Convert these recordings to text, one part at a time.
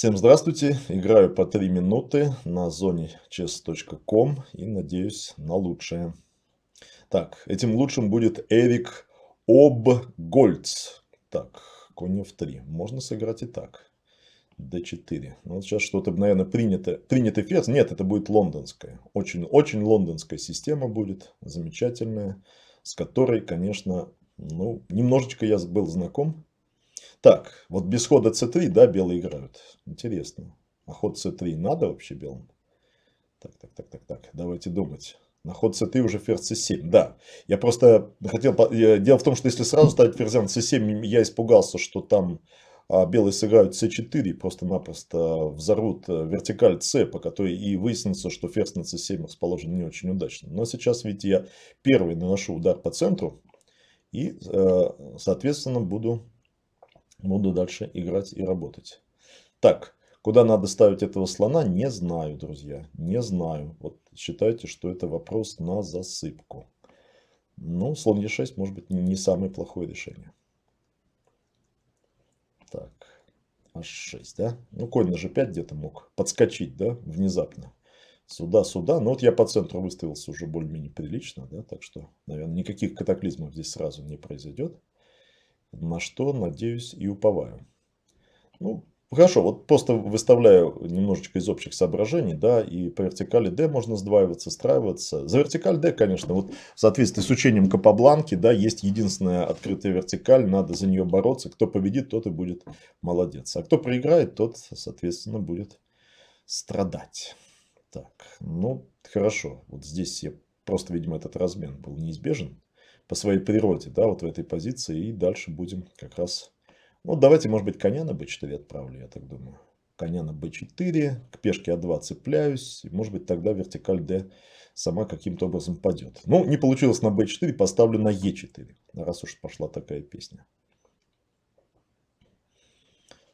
Всем здравствуйте, играю по 3 минуты на зоне chess.com и надеюсь на лучшее. Так, этим лучшим будет Эрик Обгольц. Так, конь в 3 можно сыграть и так. d4. Ну, вот сейчас что-то, наверное, принято. Принятый ферзь. Нет, это будет лондонская. Очень, очень лондонская система будет. Замечательная. С которой, конечно, ну, немножечко я был знаком. Так, вот без хода c3, да, белые играют. Интересно. А ход c3 надо вообще белым? Так, так, так, так, так. Давайте думать. На ход c3 уже ферзь c7. Да, я просто хотел... Дело в том, что если сразу ставить ферзян c7, я испугался, что там а, белые сыграют c4, просто-напросто взорвут э, вертикаль c, по которой и выяснится, что ферзь на c7 расположен не очень удачно. Но сейчас видите, я первый наношу удар по центру и, э, соответственно, буду Буду дальше играть и работать. Так, куда надо ставить этого слона, не знаю, друзья. Не знаю. Вот считайте, что это вопрос на засыпку. Ну, слон Е6 может быть не самое плохое решение. Так, H6, да? Ну, конь на G5 где-то мог подскочить, да, внезапно. Сюда, сюда. Ну, вот я по центру выставился уже более-менее прилично, да, так что, наверное, никаких катаклизмов здесь сразу не произойдет на что надеюсь и уповаю. Ну, хорошо, вот просто выставляю немножечко из общих соображений, да, и по вертикали D можно сдваиваться, страиваться. За вертикаль D, конечно, вот в соответствии с учением Капабланки, да, есть единственная открытая вертикаль, надо за нее бороться. Кто победит, тот и будет молодец. А кто проиграет, тот, соответственно, будет страдать. Так, ну, хорошо, вот здесь я просто, видимо, этот размен был неизбежен по своей природе, да, вот в этой позиции, и дальше будем как раз... Ну, давайте, может быть, коня на b4 отправлю, я так думаю. Коня на b4, к пешке а 2 цепляюсь, и, может быть, тогда вертикаль d сама каким-то образом падет. Ну, не получилось на b4, поставлю на e4, раз уж пошла такая песня.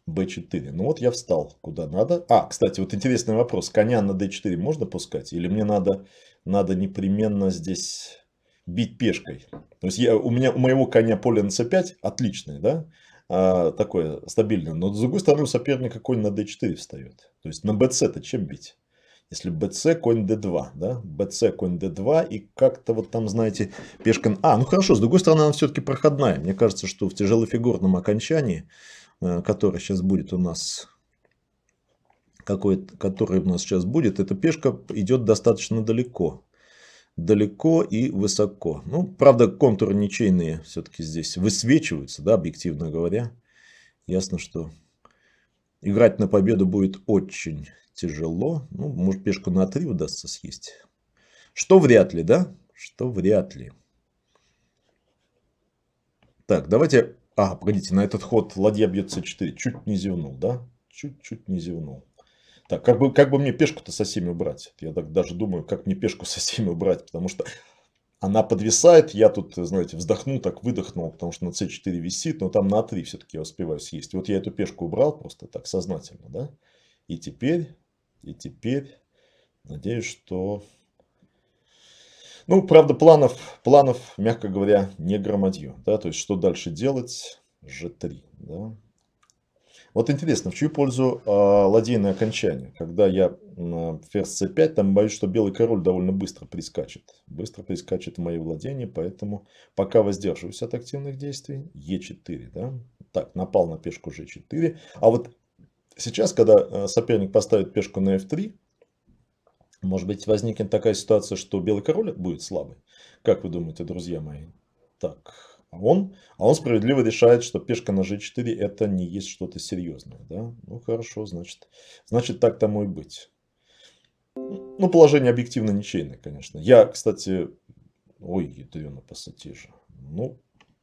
b4. Ну вот я встал куда надо. А, кстати, вот интересный вопрос. Коня на d4 можно пускать? Или мне надо, надо непременно здесь бить пешкой. То есть я, у, меня, у моего коня поле на c5 отличное, да, а, такое стабильное. Но с другой стороны у соперника конь на d4 встает. То есть на bc-то чем бить? Если bc, конь d2, да, bc, конь d2 и как-то вот там, знаете, пешка... А, ну хорошо, с другой стороны она все-таки проходная. Мне кажется, что в тяжелофигурном окончании, э, которое сейчас будет у нас какой, который у нас сейчас будет, эта пешка идет достаточно далеко далеко и высоко. Ну, правда, контуры ничейные все-таки здесь высвечиваются, да, объективно говоря. Ясно, что играть на победу будет очень тяжело. Ну, может, пешку на 3 удастся съесть. Что вряд ли, да? Что вряд ли. Так, давайте... А, погодите, на этот ход ладья бьет c4. Чуть не зевнул, да? Чуть-чуть не зевнул. Так, как бы, как бы мне пешку-то со всеми убрать? Я так даже думаю, как мне пешку со всеми убрать, потому что она подвисает, я тут, знаете, вздохнул, так выдохнул, потому что на c4 висит, но там на a3 а все-таки я успеваю съесть. Вот я эту пешку убрал просто так сознательно, да? И теперь, и теперь, надеюсь, что... Ну, правда, планов, планов, мягко говоря, не громадью, да? То есть, что дальше делать? g3, да? Вот интересно, в чью пользу э, ладейное окончание? Когда я э, ферзь c5, там боюсь, что белый король довольно быстро прискачет. Быстро прискачет в мои владения, поэтому пока воздерживаюсь от активных действий. e4, да? Так, напал на пешку g4. А вот сейчас, когда э, соперник поставит пешку на f3, может быть возникнет такая ситуация, что белый король будет слабый. Как вы думаете, друзья мои? Так, а он, а он справедливо решает, что пешка на g4 это не есть что-то серьезное. Да? Ну хорошо, значит, значит так тому и быть. Ну, положение объективно ничейное, конечно. Я, кстати... Ой, ядрено пассатижа. Ну,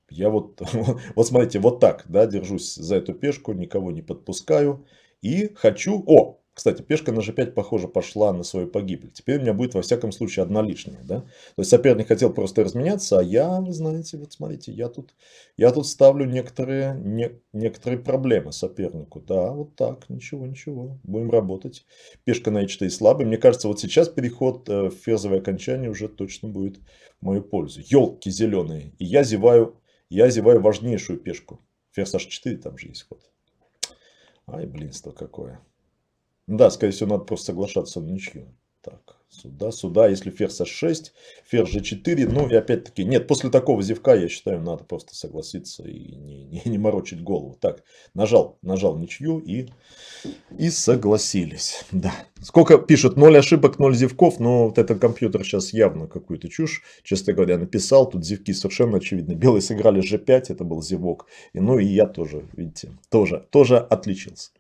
я вот... вот смотрите, вот так, да, держусь за эту пешку, никого не подпускаю. И хочу... О, кстати, пешка на g5, похоже, пошла на свою погибель. Теперь у меня будет, во всяком случае, одна лишняя. Да? То есть соперник хотел просто разменяться, а я, вы ну, знаете, вот смотрите, я тут, я тут ставлю некоторые, не, некоторые проблемы сопернику. Да, вот так, ничего, ничего, будем работать. Пешка на e4 слабый. Мне кажется, вот сейчас переход э, в ферзовое окончание уже точно будет в мою пользу. Елки зеленые. И я зеваю, я зеваю важнейшую пешку. Ферзь h4 там же есть ход. Ай, блинство какое. Да, скорее всего, надо просто соглашаться на ничью. Так, сюда, сюда. Если ферзь h6, ферзь g4. Ну и опять-таки, нет, после такого зевка, я считаю, надо просто согласиться и не, не, не морочить голову. Так, нажал, нажал ничью и, и согласились. Да. Сколько пишут, Ноль ошибок, ноль зевков. Но вот этот компьютер сейчас явно какую-то чушь, честно говоря, написал. Тут зевки совершенно очевидно. Белые сыграли g5, это был зевок. И, ну и я тоже, видите, тоже, тоже отличился.